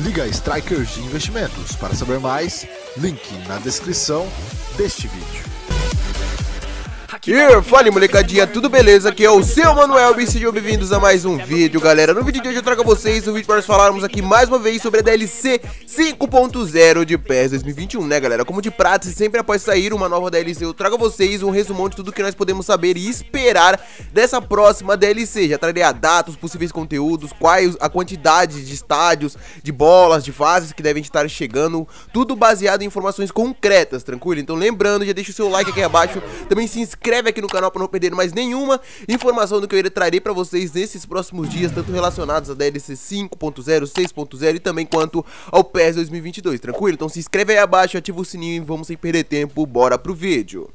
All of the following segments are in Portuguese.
Liga Strikers de Investimentos. Para saber mais, link na descrição deste vídeo. E fala, molecadinha, tudo beleza? Aqui é o seu Manuel e sejam bem-vindos a mais um vídeo, galera. No vídeo de hoje eu trago a vocês um vídeo para nós falarmos aqui mais uma vez sobre a DLC 5.0 de PES 2021, né galera? Como de prato, sempre após sair uma nova DLC, eu trago a vocês um resumão de tudo que nós podemos saber e esperar dessa próxima DLC. Já trarei a data, os possíveis conteúdos, quais a quantidade de estádios, de bolas, de fases que devem estar chegando, tudo baseado em informações concretas, tranquilo? Então lembrando, já deixa o seu like aqui abaixo, também se inscreve inscreve aqui no canal para não perder mais nenhuma informação do que eu irei trarei para vocês nesses próximos dias, tanto relacionados a DLC 5.0, 6.0 e também quanto ao PES 2022, tranquilo? Então se inscreve aí abaixo, ativa o sininho e vamos sem perder tempo, bora pro vídeo.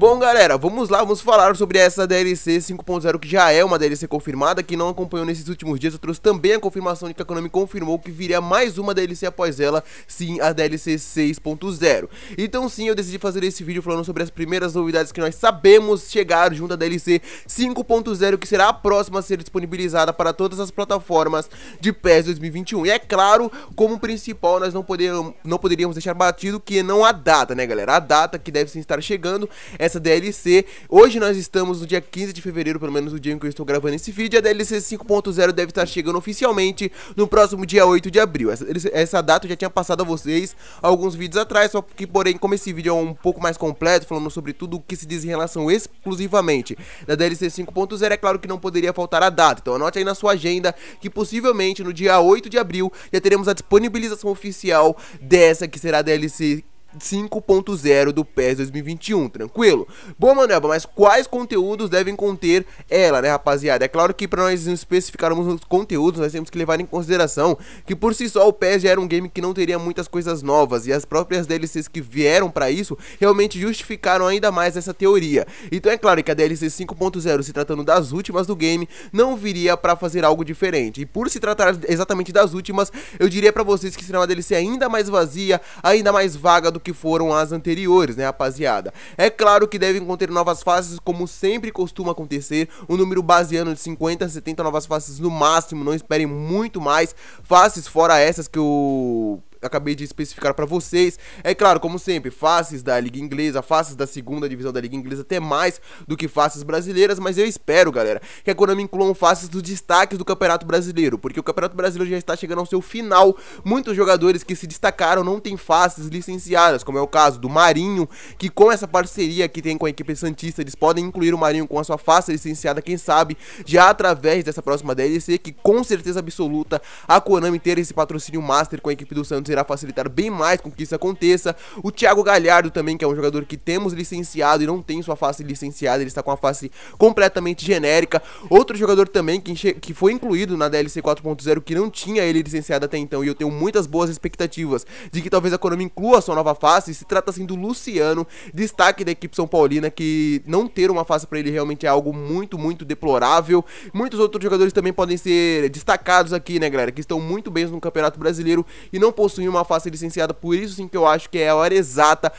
Bom, galera, vamos lá, vamos falar sobre essa DLC 5.0, que já é uma DLC confirmada, que não acompanhou nesses últimos dias. Eu trouxe também a confirmação de que a Konami confirmou que viria mais uma DLC após ela, sim, a DLC 6.0. Então sim, eu decidi fazer esse vídeo falando sobre as primeiras novidades que nós sabemos chegar junto à DLC 5.0, que será a próxima a ser disponibilizada para todas as plataformas de PES 2021. E é claro, como principal, nós não, poder, não poderíamos deixar batido que não a data, né, galera? A data que deve estar chegando é essa DLC. Hoje nós estamos no dia 15 de fevereiro, pelo menos o dia em que eu estou gravando esse vídeo. A DLC 5.0 deve estar chegando oficialmente no próximo dia 8 de abril. Essa, essa data eu já tinha passado a vocês alguns vídeos atrás, só que porém, como esse vídeo é um pouco mais completo, falando sobre tudo o que se diz em relação exclusivamente da DLC 5.0, é claro que não poderia faltar a data. Então anote aí na sua agenda que possivelmente no dia 8 de abril já teremos a disponibilização oficial dessa que será a DLC 5.0 do PES 2021, tranquilo? Bom, Manuelba, mas quais conteúdos devem conter ela, né, rapaziada? É claro que para nós especificarmos os conteúdos, nós temos que levar em consideração que por si só o PES já era um game que não teria muitas coisas novas e as próprias DLCs que vieram para isso realmente justificaram ainda mais essa teoria. Então é claro que a DLC 5.0, se tratando das últimas do game, não viria para fazer algo diferente. E por se tratar exatamente das últimas, eu diria para vocês que será uma DLC ainda mais vazia, ainda mais vaga do do que foram as anteriores, né, rapaziada? É claro que devem conter novas faces, como sempre costuma acontecer, um número baseando de 50 a 70 novas faces no máximo, não esperem muito mais faces fora essas que o acabei de especificar para vocês. É claro, como sempre, faces da Liga Inglesa, faces da segunda divisão da Liga Inglesa, até mais do que faces brasileiras, mas eu espero, galera, que a Konami incluam faces dos destaques do Campeonato Brasileiro, porque o Campeonato Brasileiro já está chegando ao seu final. Muitos jogadores que se destacaram não têm faces licenciadas, como é o caso do Marinho, que com essa parceria que tem com a equipe Santista, eles podem incluir o Marinho com a sua face licenciada, quem sabe, já através dessa próxima DLC, que com certeza absoluta a Konami ter esse patrocínio master com a equipe do Santos Santos irá facilitar bem mais com que isso aconteça. O Thiago Galhardo também, que é um jogador que temos licenciado e não tem sua face licenciada, ele está com a face completamente genérica. Outro jogador também que, que foi incluído na DLC 4.0 que não tinha ele licenciado até então e eu tenho muitas boas expectativas de que talvez a Konami inclua sua nova face, se trata assim do Luciano, destaque da equipe São Paulina que não ter uma face para ele realmente é algo muito, muito deplorável. Muitos outros jogadores também podem ser destacados aqui, né, galera, que estão muito bem no Campeonato Brasileiro e não possuem em uma face licenciada, por isso sim que eu acho que é a hora exata,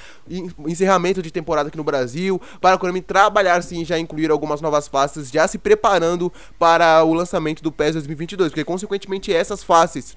encerramento de temporada aqui no Brasil, para a Konami trabalhar sim já incluir algumas novas faces, já se preparando para o lançamento do PES 2022, porque consequentemente essas faces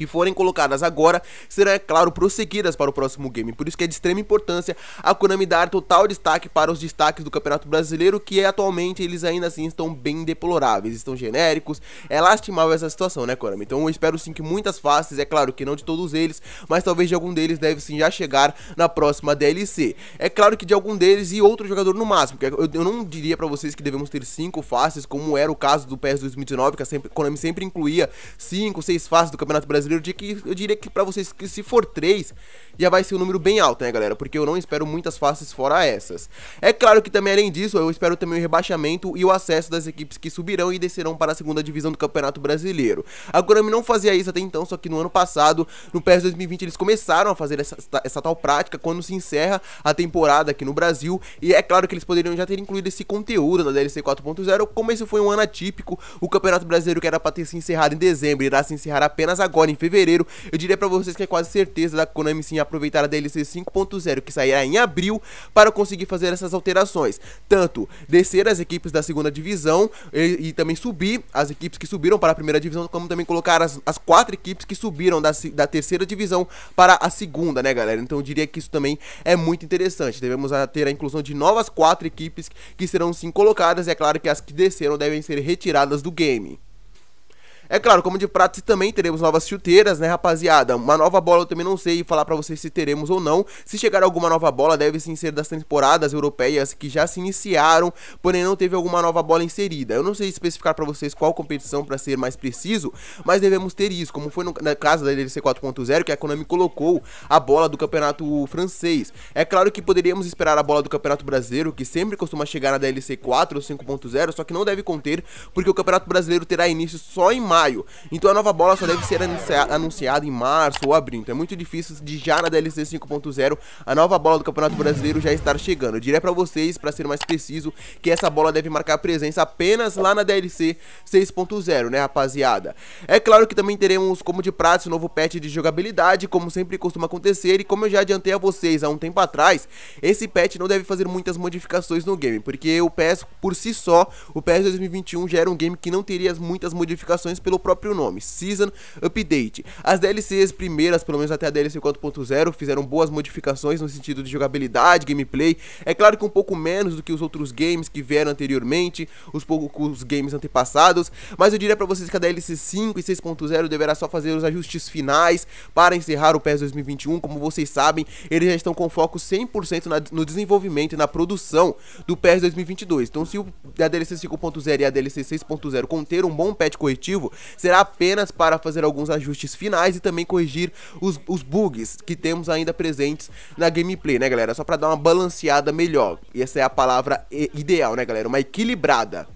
que forem colocadas agora serão, é claro, prosseguidas para o próximo game. Por isso que é de extrema importância a Konami dar total destaque para os destaques do Campeonato Brasileiro, que é, atualmente eles ainda assim estão bem deploráveis, estão genéricos. É lastimável essa situação, né, Konami? Então eu espero sim que muitas faces, é claro que não de todos eles, mas talvez de algum deles deve sim já chegar na próxima DLC. É claro que de algum deles e outro jogador no máximo, porque eu, eu não diria para vocês que devemos ter cinco faces, como era o caso do PS 2019, que a é Konami sempre incluía cinco, seis faces do Campeonato Brasileiro brasileiro, eu diria que, para vocês que se for 3, já vai ser um número bem alto, né, galera? Porque eu não espero muitas faces fora essas. É claro que também, além disso, eu espero também o rebaixamento e o acesso das equipes que subirão e descerão para a segunda divisão do Campeonato Brasileiro. A Konami não fazia isso até então, só que no ano passado, no PES 2020, eles começaram a fazer essa, essa tal prática quando se encerra a temporada aqui no Brasil. E é claro que eles poderiam já ter incluído esse conteúdo na DLC 4.0, como esse foi um ano atípico, o Campeonato Brasileiro que era para ter se encerrado em dezembro irá se encerrar apenas agora em fevereiro, eu diria para vocês que é quase certeza da Konami sim aproveitar a DLC 5.0 que sairá em abril para conseguir fazer essas alterações, tanto descer as equipes da segunda divisão e, e também subir as equipes que subiram para a primeira divisão, como também colocar as, as quatro equipes que subiram da, da terceira divisão para a segunda, né, galera? Então eu diria que isso também é muito interessante. Devemos ter a inclusão de novas quatro equipes que serão sim colocadas, e é claro que as que desceram devem ser retiradas do game. É claro, como de prato também teremos novas chuteiras, né, rapaziada? Uma nova bola eu também não sei falar para vocês se teremos ou não. Se chegar alguma nova bola, deve sim ser das temporadas europeias que já se iniciaram, porém não teve alguma nova bola inserida. Eu não sei especificar para vocês qual competição para ser mais preciso, mas devemos ter isso, como foi no casa da DLC 4.0, que a Konami colocou a bola do campeonato francês. É claro que poderíamos esperar a bola do campeonato brasileiro, que sempre costuma chegar na DLC 4 ou 5.0, só que não deve conter, porque o campeonato brasileiro terá início só em março maio. Então a nova bola só deve ser anunciada em março ou abril. Então é muito difícil de já na DLC 5.0 a nova bola do Campeonato Brasileiro já estar chegando. Eu diria pra vocês, pra ser mais preciso, que essa bola deve marcar presença apenas lá na DLC 6.0, né, rapaziada? É claro que também teremos, como de prazo, um novo patch de jogabilidade, como sempre costuma acontecer, e como eu já adiantei a vocês há um tempo atrás, esse patch não deve fazer muitas modificações no game, porque o PS por si só, o PS 2021 já era um game que não teria muitas modificações pelo próprio nome, Season Update. As DLCs primeiras, pelo menos até a DLC 4.0, fizeram boas modificações no sentido de jogabilidade, gameplay. É claro que um pouco menos do que os outros games que vieram anteriormente, os poucos games antepassados, mas eu diria para vocês que a DLC 5 e 6.0 deverá só fazer os ajustes finais para encerrar o PES 2021. Como vocês sabem, eles já estão com foco 100% na, no desenvolvimento e na produção do PES 2022. Então, se o, a DLC 5.0 e a DLC 6.0 conter um bom patch corretivo, será apenas para fazer alguns ajustes finais e também corrigir os, os bugs que temos ainda presentes na gameplay, né, galera? Só para dar uma balanceada melhor. E essa é a palavra ideal, né, galera? Uma equilibrada.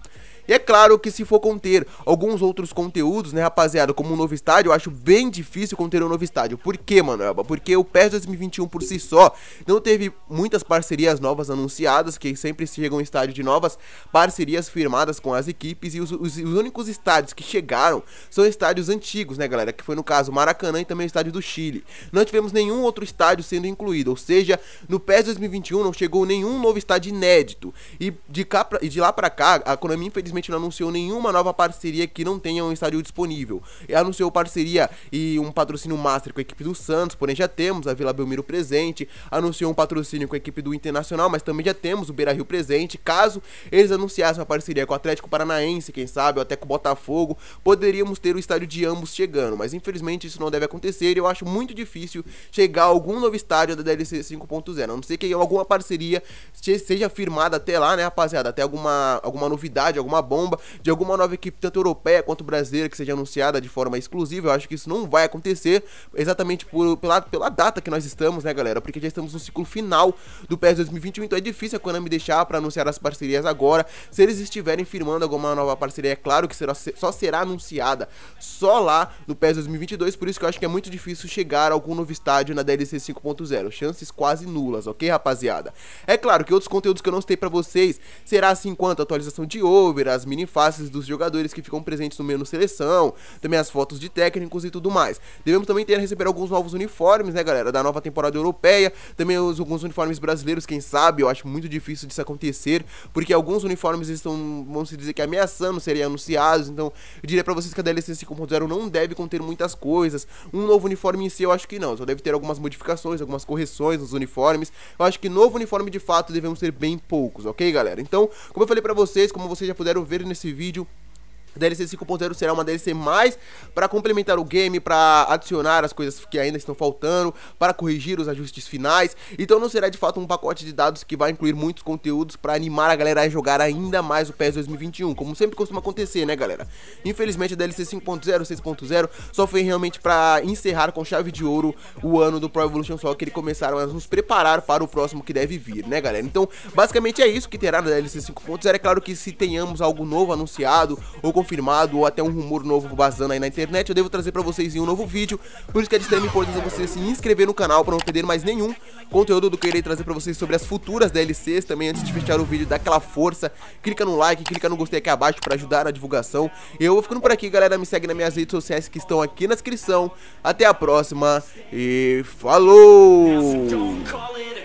E é claro que se for conter alguns outros conteúdos, né, rapaziada, como um novo estádio, eu acho bem difícil conter um novo estádio. Por quê, mano? Porque o PES 2021 por si só não teve muitas parcerias novas anunciadas, que sempre chegam um estádio de novas parcerias firmadas com as equipes e os, os, os únicos estádios que chegaram são estádios antigos, né, galera? Que foi no caso Maracanã e também o estádio do Chile. Não tivemos nenhum outro estádio sendo incluído, ou seja, no PES 2021 não chegou nenhum novo estádio inédito. E de, cá pra, e de lá pra cá, a Konami infelizmente não anunciou nenhuma nova parceria que não tenha um estádio disponível. Ele anunciou parceria e um patrocínio master com a equipe do Santos, porém já temos a Vila Belmiro presente. Anunciou um patrocínio com a equipe do Internacional, mas também já temos o Beira Rio presente. Caso eles anunciassem uma parceria com o Atlético Paranaense, quem sabe, ou até com o Botafogo, poderíamos ter o estádio de ambos chegando. Mas infelizmente isso não deve acontecer e eu acho muito difícil chegar a algum novo estádio da DLC 5.0. A não ser que alguma parceria seja firmada até lá, né, rapaziada? Até alguma, alguma novidade, alguma bomba de alguma nova equipe, tanto europeia quanto brasileira, que seja anunciada de forma exclusiva. Eu acho que isso não vai acontecer, exatamente por, pela, pela data que nós estamos, né, galera? Porque já estamos no ciclo final do PES 2021, então é difícil a Konami deixar para anunciar as parcerias agora. Se eles estiverem firmando alguma nova parceria, é claro que será, só será anunciada só lá no PES 2022, por isso que eu acho que é muito difícil chegar a algum novo estádio na DLC 5.0. Chances quase nulas, ok, rapaziada? É claro que outros conteúdos que eu não citei para vocês será assim quanto atualização de over, as mini faces dos jogadores que ficam presentes no menu seleção, também as fotos de técnicos e tudo mais. Devemos também ter a receber alguns novos uniformes, né, galera, da nova temporada europeia, também os, alguns uniformes brasileiros, quem sabe, eu acho muito difícil disso acontecer, porque alguns uniformes estão, vamos dizer que ameaçando serem anunciados, então eu diria pra vocês que a DLC 5.0 não deve conter muitas coisas, um novo uniforme em si eu acho que não, só deve ter algumas modificações, algumas correções nos uniformes, eu acho que novo uniforme de fato devemos ter bem poucos, ok, galera? Então, como eu falei pra vocês, como vocês já puderam ver nesse vídeo DLC 5.0 será uma DLC mais para complementar o game, para adicionar as coisas que ainda estão faltando, para corrigir os ajustes finais. Então não será de fato um pacote de dados que vai incluir muitos conteúdos para animar a galera a jogar ainda mais o PES 2021, como sempre costuma acontecer, né, galera? Infelizmente a DLC 5.0, 6.0 só foi realmente para encerrar com chave de ouro o ano do Pro Evolution Soccer Eles começaram a nos preparar para o próximo que deve vir, né, galera? Então, basicamente é isso que terá na DLC 5.0. É claro que se tenhamos algo novo anunciado ou confirmado ou até um rumor novo vazando aí na internet, eu devo trazer pra vocês em um novo vídeo, por isso que é de extrema importância você se inscrever no canal pra não perder mais nenhum conteúdo do que eu irei trazer pra vocês sobre as futuras DLCs, também antes de fechar o vídeo, dá aquela força, clica no like, clica no gostei aqui abaixo pra ajudar na divulgação, eu vou ficando por aqui galera, me segue nas minhas redes sociais que estão aqui na descrição, até a próxima e falou!